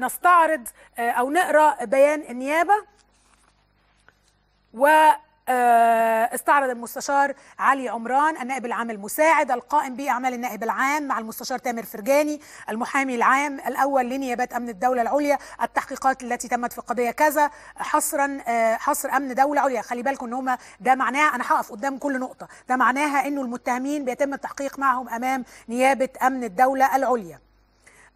نستعرض آه، أو نقرأ بيان النيابة و آه، استعرض المستشار علي عمران النائب العام المساعد القائم بأعمال النائب العام مع المستشار تامر فرجاني المحامي العام الأول لنيابات أمن الدولة العليا التحقيقات التي تمت في قضية كذا حصرا آه، حصر أمن دولة عليا خلي بالكم إن هما ده معناها أنا هقف قدام كل نقطة ده معناها إنه المتهمين بيتم التحقيق معهم أمام نيابة أمن الدولة العليا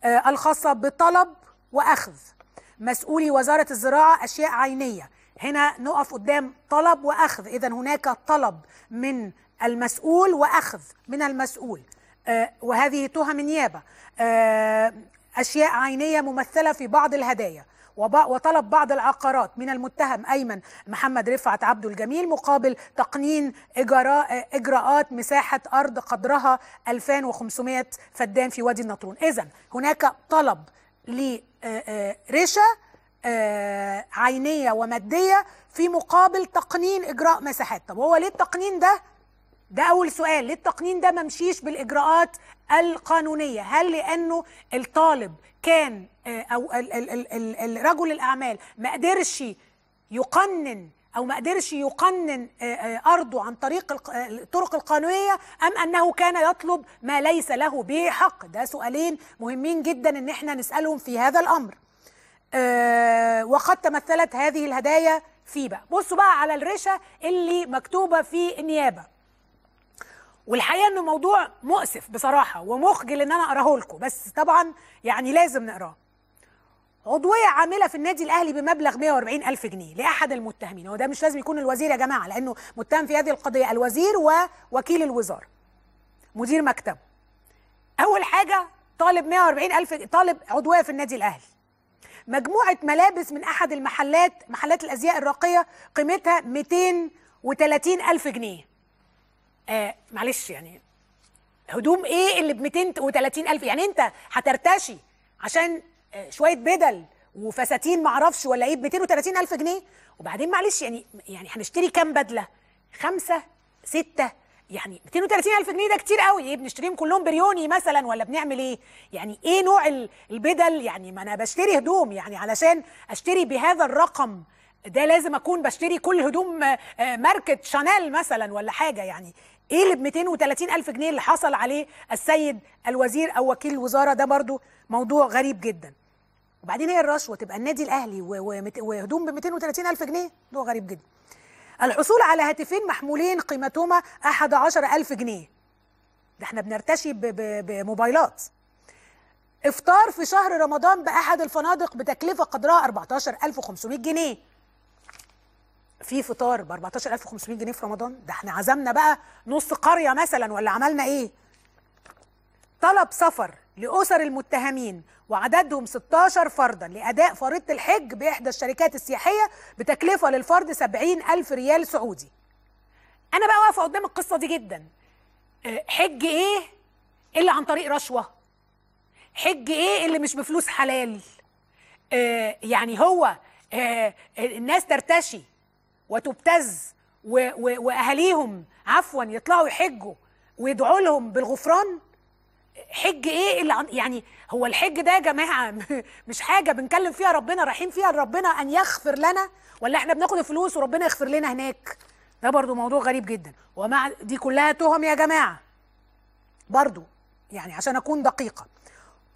الخاصة بطلب وأخذ مسؤولي وزارة الزراعة أشياء عينية هنا نقف قدام طلب وأخذ إذا هناك طلب من المسؤول وأخذ من المسؤول آه، وهذه تهم نيابة آه، أشياء عينية ممثلة في بعض الهدايا وطلب بعض العقارات من المتهم أيمن محمد رفعت عبد الجميل مقابل تقنين إجراء إجراءات مساحة أرض قدرها 2500 فدان في وادي النطرون إذا هناك طلب لرشا آه، عينيه وماديه في مقابل تقنين اجراء مساحات طب هو ليه التقنين ده ده اول سؤال ليه التقنين ده ممشيش بالاجراءات القانونيه هل لانه الطالب كان آه، او رجل الاعمال ما قدرش يقنن او ما قدرش يقنن آه، آه، ارضه عن طريق آه، الطرق القانونيه ام انه كان يطلب ما ليس له به حق ده سؤالين مهمين جدا ان احنا نسالهم في هذا الامر وقد تمثلت هذه الهدايا في بقى بصوا بقى على الرشة اللي مكتوبة في النيابة والحقيقة انه موضوع مؤسف بصراحة ومخجل ان انا اقراه لكم بس طبعا يعني لازم نقراه عضويه عامله في النادي الاهلي بمبلغ 140 الف جنيه لاحد المتهمين هو ده مش لازم يكون الوزير يا جماعه لانه متهم في هذه القضيه الوزير ووكيل الوزاره مدير مكتبه اول حاجه طالب 140 الف طالب عضويه في النادي الاهلي مجموعه ملابس من احد المحلات محلات الازياء الراقيه قيمتها 230 الف جنيه آه معلش يعني هدوم ايه اللي ب 230 الف يعني انت هترتشي عشان آه، شويه بدل وفساتين معرفش ولا ايه ب 230 الف جنيه وبعدين معلش يعني يعني هنشتري كام بدله خمسه سته يعني 230 الف جنيه ده كتير قوي ايه بنشتريهم كلهم بريوني مثلا ولا بنعمل ايه يعني ايه نوع البدل يعني ما انا بشتري هدوم يعني علشان اشتري بهذا الرقم ده لازم اكون بشتري كل هدوم آه، ماركه شانيل مثلا ولا حاجه يعني ايه اللي ب 230 الف جنيه اللي حصل عليه السيد الوزير او وكيل الوزاره ده برضو موضوع غريب جدا وبعدين هي الرشوه تبقى النادي الاهلي وهدوم ب 230 الف جنيه ده غريب جدا الحصول على هاتفين محمولين قيمتهما 11000 جنيه ده احنا بنرتشي بموبايلات افطار في شهر رمضان باحد الفنادق بتكلفه قدرها 14500 جنيه في فطار ب 14500 جنيه في رمضان ده احنا عزمنا بقى نص قريه مثلا ولا عملنا ايه طلب سفر لأسر المتهمين وعددهم 16 فردا لأداء فريضة الحج بإحدى الشركات السياحية بتكلفة للفرد 70 ألف ريال سعودي أنا بقى واقفة قدام القصة دي جدا آه، حج إيه إلا عن طريق رشوة حج إيه اللي مش بفلوس حلال آه، يعني هو آه، الناس ترتشي وتبتز وأهليهم وأهاليهم عفوا يطلعوا يحجوا ويدعوا لهم بالغفران حج ايه اللي يعني هو الحج ده يا جماعه مش حاجه بنكلم فيها ربنا رايحين فيها لربنا ان يغفر لنا ولا احنا بناخد الفلوس وربنا يغفر لنا هناك ده برضو موضوع غريب جدا ومع دي كلها تهم يا جماعه برضو يعني عشان اكون دقيقه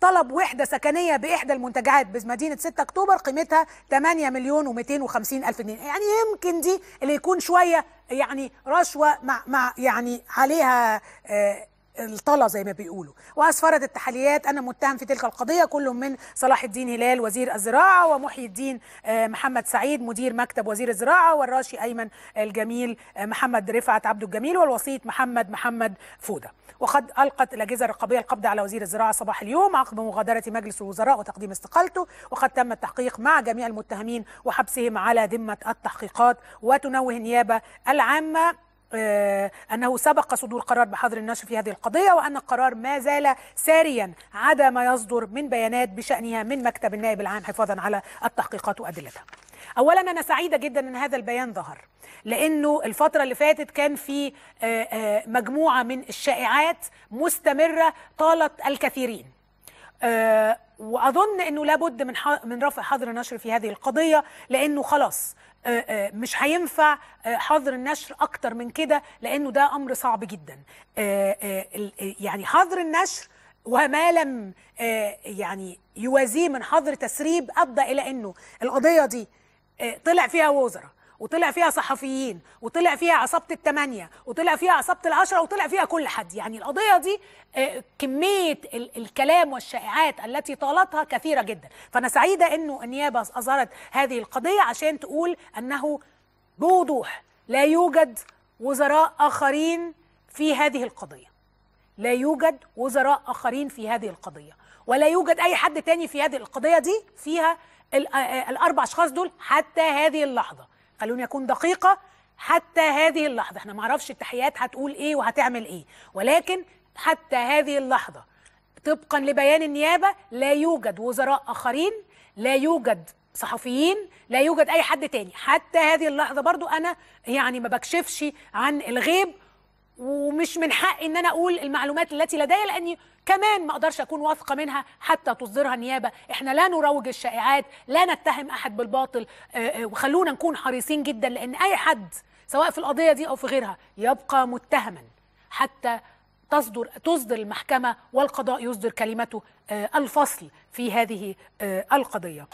طلب وحده سكنيه باحدى المنتجعات بمدينه 6 اكتوبر قيمتها 8 مليون و250 الف جنيه يعني يمكن دي اللي يكون شويه يعني رشوه مع مع يعني عليها آه الطلا زي ما بيقولوا واسفرت التحليات ان المتهم في تلك القضيه كل من صلاح الدين هلال وزير الزراعه ومحيي الدين آه، محمد سعيد مدير مكتب وزير الزراعه والراشي ايمن الجميل آه، محمد رفعت عبد الجميل والوسيط محمد محمد فوده وقد القت الاجهزه الرقابيه القبض على وزير الزراعه صباح اليوم عقب مغادره مجلس الوزراء وتقديم استقالته وقد تم التحقيق مع جميع المتهمين وحبسهم على ذمه التحقيقات وتنوه النيابه العامه آه، أنه سبق صدور قرار بحظر النشر في هذه القضية وأن القرار ما زال ساريا عدا ما يصدر من بيانات بشأنها من مكتب النائب العام حفاظا على التحقيقات وأدلتها اولا انا سعيده جدا ان هذا البيان ظهر لانه الفتره اللي فاتت كان في آه، آه، مجموعه من الشائعات مستمره طالت الكثيرين آه، واظن انه لابد من من رفع حظر النشر في هذه القضيه لانه خلاص آه، آه، مش هينفع حظر النشر اكتر من كده لانه ده امر صعب جدا يعني حظر النشر وما لم يعني يوازيه من حظر تسريب ادى الى انه القضيه دي طلع فيها وزراء وطلع فيها صحفيين وطلع فيها عصابه الثمانيه وطلع فيها عصابه العشره وطلع فيها كل حد يعني القضيه دي آه، كميه الكلام والشائعات التي طالتها كثيره جدا فانا سعيده انه النيابه اظهرت هذه القضيه عشان تقول انه بوضوح لا يوجد وزراء اخرين في هذه القضيه لا يوجد وزراء اخرين في هذه القضيه ولا يوجد اي حد تاني في هذه القضيه دي فيها آه، آه، الاربع اشخاص دول حتى هذه اللحظه خلوني أكون دقيقة حتى هذه اللحظة احنا معرفش التحيات هتقول ايه وهتعمل ايه ولكن حتى هذه اللحظة طبقا لبيان النيابة لا يوجد وزراء آخرين لا يوجد صحفيين لا يوجد أي حد تاني حتى هذه اللحظة برضو أنا يعني ما بكشفش عن الغيب ومش من حقي ان انا اقول المعلومات التي لدي لاني كمان ما اقدرش اكون واثقه منها حتى تصدرها النيابه احنا لا نروج الشائعات لا نتهم احد بالباطل آه، آه، وخلونا نكون حريصين جدا لان اي حد سواء في القضيه دي او في غيرها يبقى متهما حتى تصدر تصدر المحكمه والقضاء يصدر كلمته آه، الفصل في هذه القضيه